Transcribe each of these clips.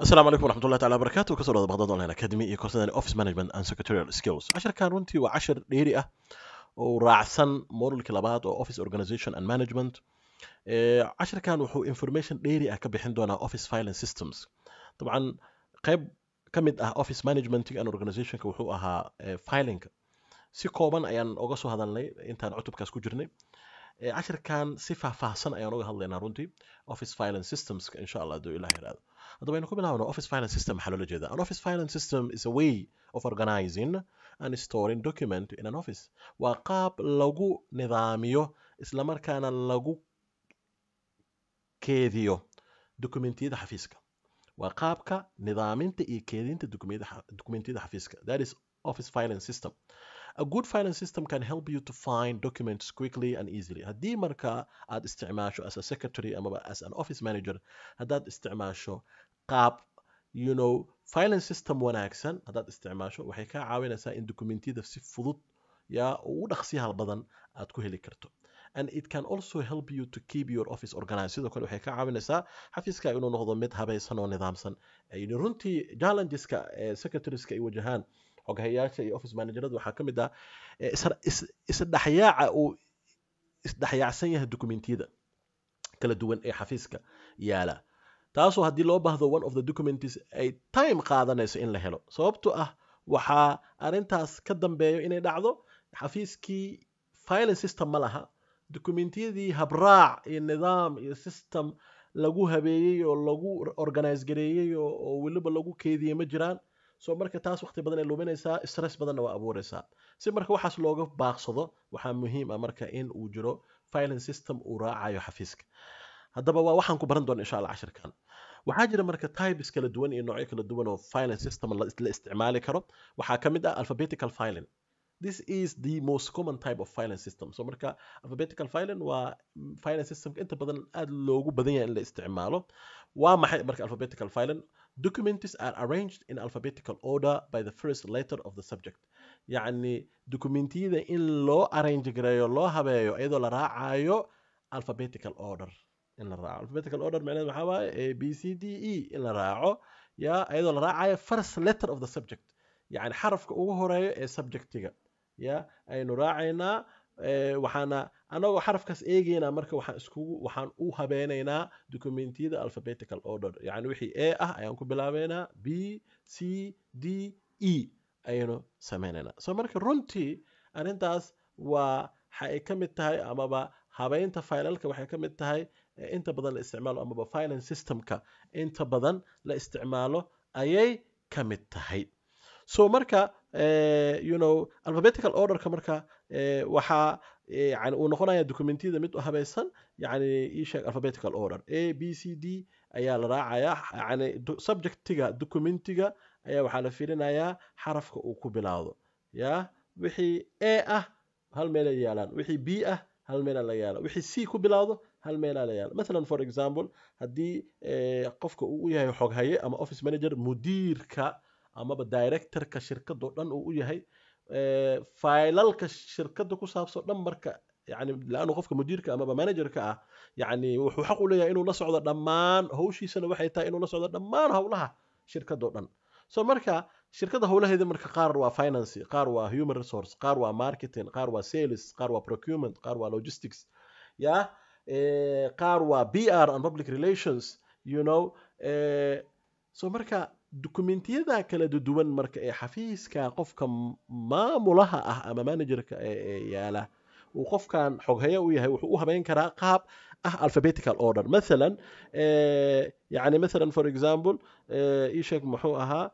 السلام عليكم ورحمه الله تعالى وبركاته كسر بغداد اونلاين اكاديمي اي كورسنا الاوفيس مانجمنت اند سكرتيريال سكيلز 10 runtii waa cashar dheeri ah oo raacsan modulka labaad oo office organization and management casharkan wuxuu information dheeri ah ka bixin doonaa office filing systems dabcan qayb ka mid ah office managementing and organizationka wuxuu ahaa filinga si kooban ayaan oga soo hadalnay intaan cutubkaas ku jirnay cashirkan si faahfaahsan ayaan uga hadlaynaa runtii office violence systems insha allah haduu ilaah yidhaahdo haddaba aynu ku bilaabno office violence system maxaa loola jeedaa an office violence system is a way of organizing and storing document in an office waa qaab lagu nidaamiyo islamarkaana lagu keediyo dukumentiyada xafiiska waa qaabka nidaaminta iyo keedinta dukumentiyada xafiiska that is office violence system a good finance system can help you to find documents quickly and easily haddii marka aad isticmaasho as a secretary amaba as an office manager haddaad isticmaasho qaab you know finance system wanaagsan haddaad isticmaasho waxay kaa caawinaysaa in documentiyada si fudud yaa ugu dhaqsiyaha badan aad ku heli karto and it can also help you to keep your office organized sidoo kale waxay ka caawinaysaa xafiiska inuu noqdo mid habaysan oo nidaamsan runtii challengeska eh, secretarieska ay wajahaan xogahayaasha iyo office manageradu waxaa ka mid ah eh, isdhexyaaca uu isdhexyaacsan yahay dukumentiyada kala duwan ee xafiiska yaala taasoo haddii loo baahdo one of the documents ay time qaadanayso in la helo sababto ah waxaa arintaas ka dambeeyo inay dhacdo xafiiskii filing system ma laha dukumentiyadii habraac iyo nidaam iyo system lagu habeeyey oo lagu organize gareeyey oo weliba lagu keediyey ma jiraan soo marka taas waqti badan ay luminaysaa stress badanna waa abuuraysaa si marka waxaas looga baaqsado waxaa muhiim ah marka in uu jiro filing system uu raacayo xafiiska haddaba waa waxaan ku baran doona insha allah cashirkan waxaa jira marka types kala duwan iyo noocyo kala duwan oo filing system la isticmaali karo waxaa ka mid ah alphabetical filing this is the most common type of filing system so marka alphabetical filing waa filing systemka inta badan aada loogu badan yahay in la isticmaalo waa maxay marka alphabetical filing Documents are arranged in alphabetical order by the first letter of the subject yacni dukumentiyada in loo arrange gareeyo loo habeeyo iyadoo la raacayo alphabetical order in la raaco alphabetical order micnaheed maxaa waaye a b c d e in la raaco ya iyadoo la raacayo first letter of the subject yacni xarafka ugu horeeyo ee subjectiga ya aynu raacaynaa Eh, waxaana anagoo xarafkaas eegayna marka waxaan iskugu waxaan u habeenaynaa documentiyada alphabetical order yani wixii a ah ayaan ku bilaabeynaa b c d e ayaynu sameynaynaa so marka runtii arrintaas waa waxa ka mid tahay amaba habeynta filalka waxay ka mid tahay eh, inta badan la isticmaalo amaba finance systemka inta badan la isticmaalo ayay ka mid tahay so marka eh, you know alphabetical orderka marka waxaa yani uu noqonaya documentiyada mid habaysan yani isheeg alphabetical order a b c d ayaa la raacayaa yani subjectiga documentiga ayaa waxaa la fiirinayaa xarafka uu ku bilaado ya wixii a ah hal meelay yaalaan wixii b ah hal meelaa laga yaala wixii c ku bilaado hal meelaa la yaala mathalan for example haddii qofka uu u yahay xoghaye ama office manager mudiirka amaba directorka shirkadoo dhan uu u yahay faylalka shirkada ku saabsan dhan marka yani la-aanu qofka mudiirka amaba managerka ah yani wuxuu xaq u leeyahay inuu la socdo dhammaan hawshiisana waxay tahay inuu la socdo dhammaan howlaha shirkadoo dhan so marka shirkada howlaheeda marka qaar waa finance qaar waa human resource qaar waa marketing qaar waa sales qaar waa procurement qaar waa logistics ya qaar waa b r and public relations you know so marka dukumentiyada kala duwan marka ee xafiiska qofka maamulaha ah ama managerka ee yaala uu qofkan xoghaya u yahay wuxuu u habeyn karaa qaab ah alphabetical order maalan yani maalan for example isheeg muxuu ahaa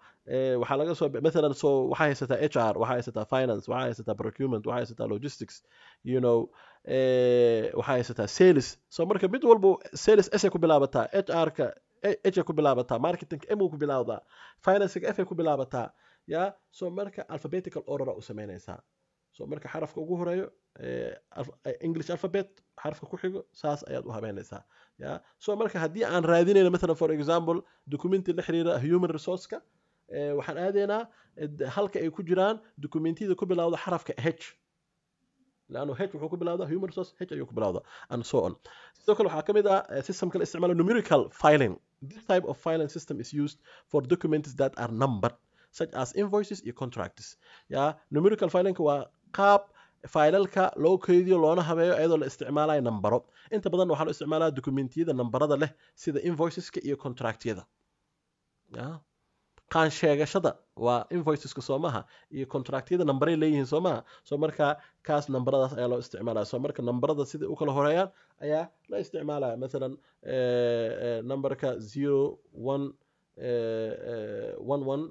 waxaa laga soo maalan so waxaa haysataa h r waxaa haysataa finance waxaa haysataa procurement waxaa haysataa logistics you know waxaa haysataa sales so marka mid walba sales essay ku bilaabataa h r-ka h ku bilaabataa marketing m ku bilawdaa financing f ay ku bilaabataa ya so marka alphabetical order u samaynaysaa so marka xarafka ugu horeeyo english alphabet xarafka ku xigo saas ayaad u habeynaysaa ya so marka haddii aan raadinayno maala for example documenti la xiriira human resourceka waxaan aadeynaa halka ay ku jiraan documentiyada ku bilawda xarafka h lan h wuxuu ku bilawda human resource h ayuu ku bilawda and so on sidoo kale waxaa ka mid ah systemka la isticmaalo numerical filing this type of filing system is used for documents that are numbered such as invoices iyo contracts ya numerical filinka waa qaab filalka loo keydiyo loona habeeyo iyadoo la isticmaalayo nambaro inta badan waxaa loo isticmaalaa documentiyada nambarada leh sida invoiceska iyo contractyada qaansheegashada waa invoiceska soo maha iyo contractyada nambaray leeyihiin soo maha soo markaa kaas nambaradaas ayaa loo isticmaalaya soo marka nambarada siday u kala horeeyaan ayaa la isticmaalaya maalan eh, eh, numberka zero one eh, one one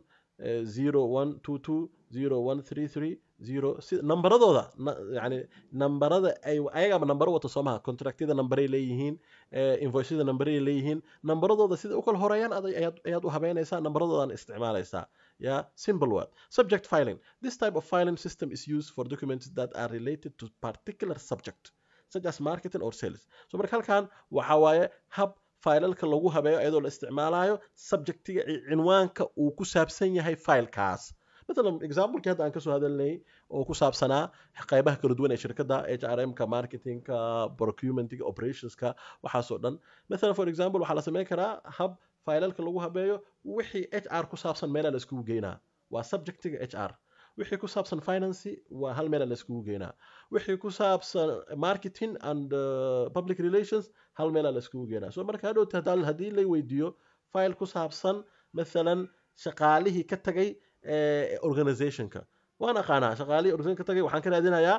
zero one two two zero one three three zero si nambaradooda yani nambarada ay ayagaaba nambaro wato soomaha contractyada nambaray leeyihiin eh, invoiceda nambaray leeyihiin nambaradooda sida u kala horeeyaan ayaad u habeynaysaa nambaradoodan isticmaalaysaa yeah simple word subject filing this type of filing system is used for documents that are related to particular subject such as marketing or sales so marka halkan waxa waaye hab failalka lagu habeeyo iyadoo la isticmaalayo subjectiga cinwaanka uu ku saabsan yahay filekaas مثلا اكزامبل hadda aan kasoo hadalnay oo ku saabsanaa qaybaha kala duwan ee shirkada hrmka marketingka procurementiga operationska waxaasoo dhan mathalan for example waxaa la sameyn karaa hab failalka lagu habeeyo wixii h r ku saabsan meelaa la iskugu geynaa waa subjectiga h r wixii ku saabsan financy waa hal meelaa la geynaa wixii ku saabsan marketing and uh, public relations hal meelaa la geynaa so marka hadhowta haddii la weydiiyo file ku saabsan mathalan shaqaalihii ka tagay organizationka waan aqaanaa shaqaalihii organizationka tagay waxaan ka raadinayaa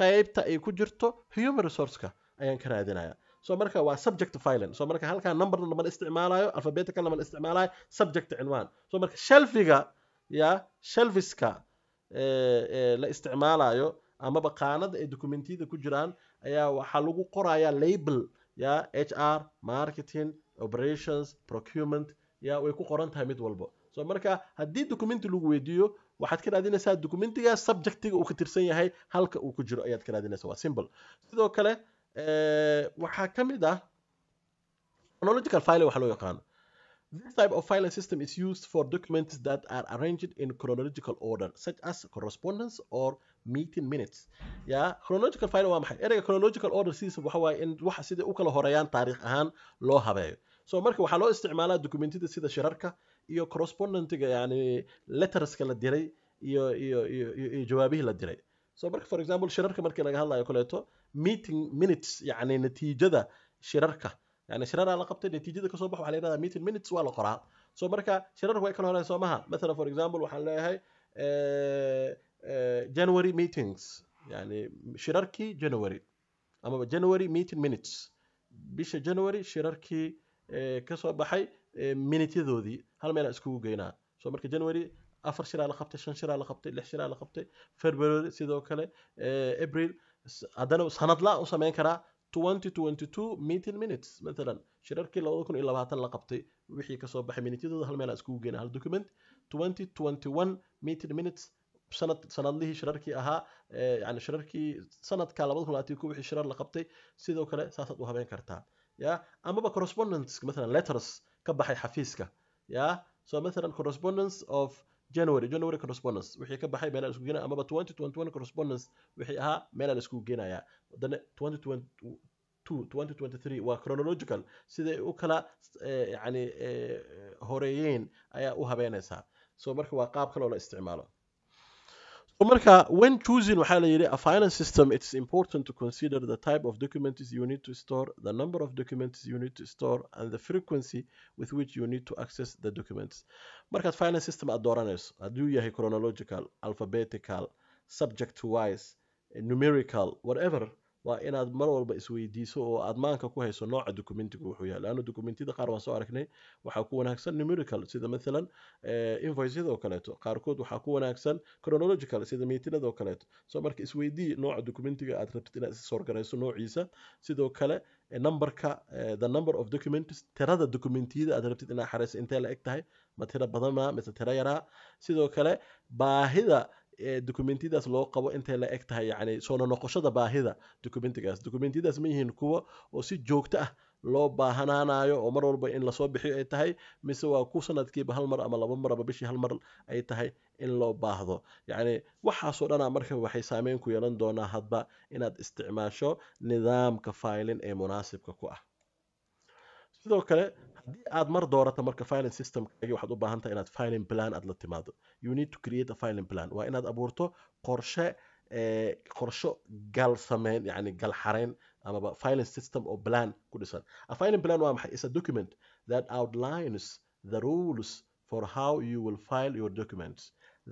qaybta ay ku jirto human resourceka ayaan ka raadinayaa so marka waa subject violent so marka halkaa numberna lama isticmaalayo alphabetical lama isticmaalayo subject cinwaan so marka shelfiga ya shelfiska la isticmaalayo amaba qaanada ay documentiyada ku jiraan ayaa waxaa lagu qorayaa label ya h r marketing operations procurement ya way ku qoran tahay mid walbo so marka haddii documenti lagu weydiiyo waxaad ka raadinaysaa documentiga subjectiga uu ka tirsan yahay halka uu ku jiro ayaad ka raadinaysa waa simple sidoo kale waxaa ka mid ah chronological filing waxa loo yaqaano This type of filing system is used for documents that are arranged in chronological order, such as correspondence or meeting minutes. Yeah, chronological filing waa maxay? Ereyga chronological order sidiisa waxa waaye in waxa sida u kala horeeyaan taariikh ahaan loo habeeyo. So marka waxaa loo isticmaalaa dokumentida sida shirarka, iyo correspondentga yani letterska la diray iyo iyo iyo jawaabihii la diray so marka for example shirarka markii laga hadlayo koleeto meeting minutes yani natiijada shirarka yani shiraraa la qabtay natiijada kasoo bax waa la yihahda meeting minutes waa la qoraa so marka shirarku way kala horeyn soo maha mathalan for example waxaan leeyahay eh, eh, january meetings yani shirarkii january amaba january meeting minutes bisha january shirarkii eh, kasoo baxay minutyadoodii hal meel iskugu geynaa so marka january afar shiraa la qabtay shan shiraa la qabtay lix shiraa la qabtay february sidoo kale eh, april haddana sanadla u samayn karaa twenty twenty two meeting minutes matalan shirarkii labada kun iyo labaatan la qabtay wixii kasoo baxay minityadooda hal meelaa iskugu geynaa hal document twenty twenty one meeting minutes sanad sanadlihii shirarkii ahaa eh, yani shirarkii sanadka labada kun labaatan iyo wixii shirar la qabtay sidoo kale saasaad u habeyn kartaa ya amaba correspondence matalan letters ka baxay xafiiska yeah so مثلا correspondence of january january correspondence wixii ka baxay meelaan isku geenaya amaba 2021 correspondence wixii ahaa meelaan isku geenaya then 2022 2023 waa chronological siday u kala yani horeeyeen ayaa u habeenaysaa so marka waa qaab kale oo la isticmaalo marka when choosing waxaa la yidhi a finance system it's important to consider the type of documents you need to store the number of documents you need to store and the frequency with which you need to access the documents markaad finance system aad dooranayso hadduu yahay chronological alphabetical subject wise numerical whatever waa inaad mar walba isweydiiso oo aad maanka ku hayso nooca documentygu wuxuu yahay laanna documentiyada qaar waan soo aragnay waxaa ku wanaagsan numerical sida mathalan eh, invoicyadoo kaleeto qaarkood waxaa ku wanaagsan chronological sida miitinadoo kaleeto so marka isweydii nooca documentiga aad rabtid inaad isorganayso noociisa sidoo kale eh, numberka eh, the number of documents tirada documentiyada aad rabtid inaad xareyso intee la eg tahay ma tira badan mise tira yaraa sidoo kale baahida documentiyadaas loo qabo intay la eg tahay yani soona noqoshada baahida documentigaas documentiyadaas ma yihiin kuwo oo si joogto ah loo baahanaanayo oo mar walba in lasoo bixiyo ay tahay mise waa ku sanadkiiba hal mar ama laba maraba bishii hal mar ay tahay in loo baahdo yacni waxaasoo dhanaa marka waxay saameyn ku yeelan doonaa hadba inaad isticmaasho nidaamka faylin ee munaasibka ku ah sidoo kale haddii aad mar doorato marka filing systemkaagi waxaad u baahantaha inaad filing plan aad la timaado you need to create a filing plan waa inaad abuurto qorshe eh, qorsho gal sameyn yani gal xareyn amaba filing system oo plan ku dhisan a filing plan waa maxay is a document that outlines the rules for how you will file your documents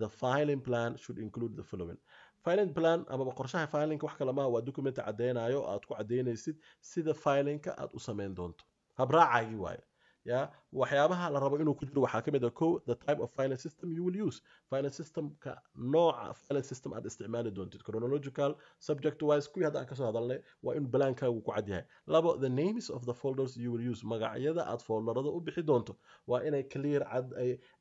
the filing plan should include the following filing plan amaba qorshaha filinka wax kale waa documenta caddeynayo aad ku caddeynaysid sida filinka aad u sameyn doonto habraacagi waayo ya waxyaabaha la rabo inuu ku jiro waxaa kamid a ah o the type of finance system you will use finance systemka nooca finance system aad isticmaali doontid chronological subject wise kuwii hadda aan kasoo hadalnay waa inuu balaankaagu ku cad yahay labo the names of the folders you will use magacyada aad folderada u bixi doonto waa inay clear cad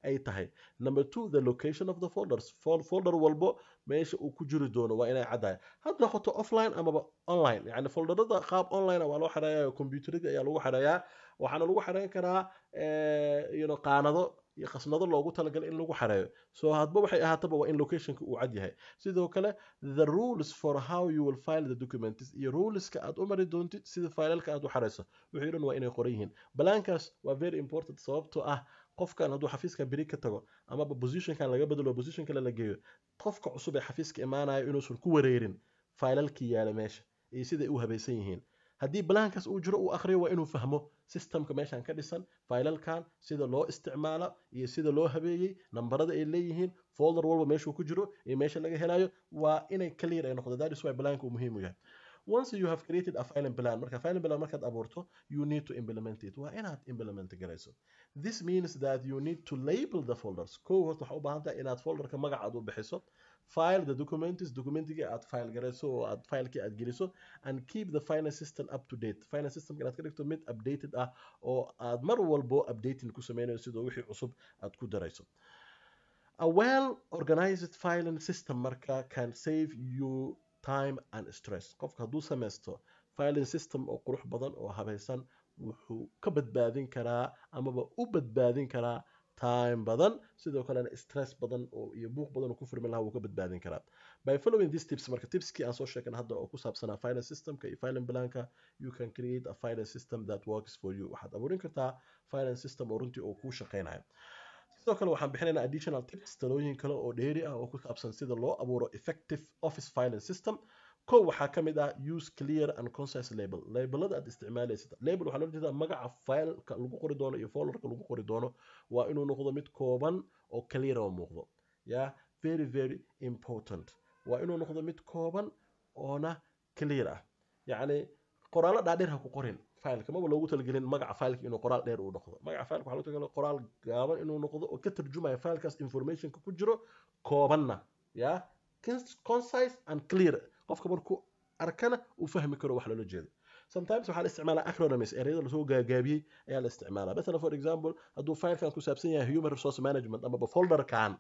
ay tahay number two the location of the folders folder walbo meesha uu ku jiri doono waa inay caddahay had noqoto offline amaba online yani foldarada qaab online waa loo xareeya combyuteradii ayaa lagu xareeyaa waxaana lagu xareyn karaa eh, yno qaanado iyo khasnado loogu talagalay in lagu xareeyo so hadba waxay ahaataba waa in locationka uu cad yahay sidoo kale the rules for how you will file the documents iyo ruleska aad u mari doontid sida filalka aad u xareyso wixii dhan waa inay qoran yihiin balaankaas waa very important sababtoo ah qofkan hadduu xafiiska beri ka tago amaba bosithinkan laga bedelo bosition kale la geeyo qofka cusub ee xafiiska imaanayo inuusan ku wareerin failalkii yaala meesha iyo siday u habaysan yihiin haddii balaankaas uu jiro uu akhriyo waa inuu fahmo systemka meeshan ka dhisan failalkan sida loo isticmaala iyo sida loo habeeyey nambarada ay leeyihiin folder walba meeshuu ku jiro iyo meesha laga helayo waa inay clear ay noqdo that is why balaanka uu muhiim u yahay once you have created a filing plan marka filing plan markaad abuurto you need to implement it waa inaad implement garayso this means that you need to label the folders kow horta waxaa u baahan tahay inaad folderka magacaad u bixiso file the documents documentiga aad file garayso oo aad filekii aad geliso and keep the finance system up to date finance systemka inaad ka dhigto mid updated ah oo aad mar walbo updating ku sameynayso sidoo wixii cusub aad ku darayso A well-organized filing system marka can save you time and stress qofka hadduu samaysto filing system oo qurux badan oo habaysan wuxuu ka badbaadin karaa amaba u badbaadin karaa time badan sidoo kalena stress badan iyo buuq badan ku furmi lahaa wuu ka badbaadin karaa by following these tips marka tipskii aan soo sheegna hadda oo ku saabsanaa filing systemka iyo filing planka you can create a filing system that works for you waxaad abuurin kartaa filing system oo runtii oo kuu shaqeynayo sidoo kale waxaan bixinaynaa additional tips talooyin kale oo dheeri ah oo ku saabsan sida loo abuuro effective office filing system kow waxaa ka mid ah use clear and concise label labelada aad isticmaalaysid label waxaa loola jeedaa magaca fileka lagu qori doono iyo follerka lagu qori doono waa inuu noqdo mid kooban oo clear oo muuqdo ya very very important waa inuu noqdo mid kooban oona clear ah yacni qoraalo dhaadheer ha ku qorin failka maba loogu talagelin magaca failka inuu qoraal dheer uu noqdo magaca failka waxaa loogu talagalay qoraal gaaban inuu noqdo oo ka tarjumaya failkaas informationka ku jiro koobanna ya concise and clear qofka markuu arkana uu fahmi karo wax loola jeedo sometimes waxaa la isticmaalaa acronyms ereyada lasoo gaagaabiyey ayaa la isticmaalaa mesela for example hadduu failkan ku saabsan yahay human resource management amaba folderkan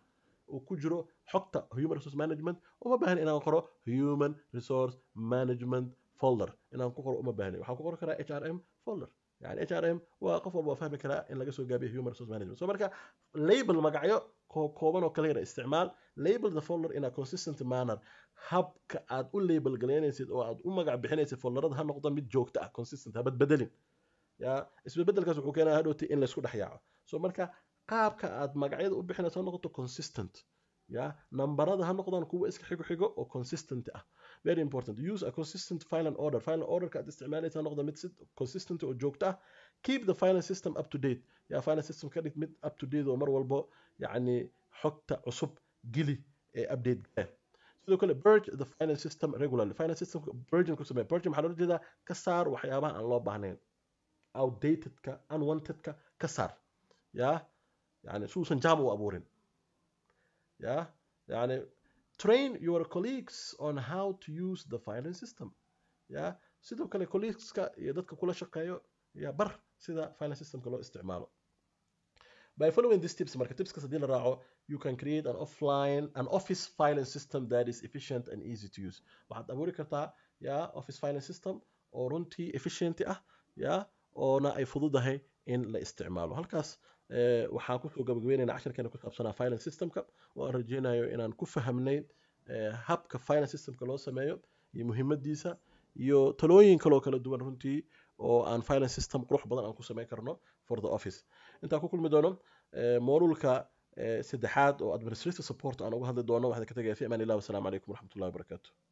uu ku jiro xogta human resource management uma baahan inaan qoro human resource management folder inaan ku qoro uma baahni waxaan ku qori karaa h r m folder yani h r m waa qof walba fahmi karaa in laga soo gaabiyo human resource management so marka label magacyo kooban oo kale yara isticmaal label the folder in a consistent manner habka aad u label galeynaysid oo aad u magac bixinaysid folderada ha noqdo mid joogto ah consistent ha ah, badbedelin ya isbedbedelkaas wuxuu keenaa hadhowti in laysku dhex yaaco so marka qaabka aad magacyada u bixinaysa ha noqoto consistent ya nambarada ha noqdaan kuwa iska xigo xigo oo consistent ah very important use a consistent file and order file and order aad isticmaalaysa noqda mid si consistent oo joogto ah keep the file system up to date yaa file system ka dhig mid up to date oo mar walbo yacni xogta cusub geli ee update purge the file system regularly file system purging ku samee purging waxaa loola jeedaa ka saar waxyaabaha aan loo baahnayn outdatedka unwantedka ka saar yaa yani si uusan jaam train your colleagues on how to use the filing system ya sidoo kale colleagueska iyo dadka kula shaqeeyo ya bar sida filing systemka loo isticmaalo by following these tips marka tipskas haddii la raaco you can create an offline an office filing system that is efficient and easy to use waxaad abuuri kartaa ya office filing system oo runtii efficienty ah ya oona ay fududahay in la isticmaalo halkaas waxaan kusoo gabagabeynayna casharkeena ku saabsanaa finance systemka oo aan rajeynayo inaan ku fahamnay habka finance systemka loo sameeyo iyo muhimadiisa iyo talooyin kaloo kala duwan runtii oo aan finance system qurux badan aan ku sameyn karno for the office intaan ku kulmi doono moodulka saddexaad oo administrative support aan uga hadli doono waxaad ka tegaya fi amaan illah wasalaamu calaykum waraxmatullahi wabarakaatu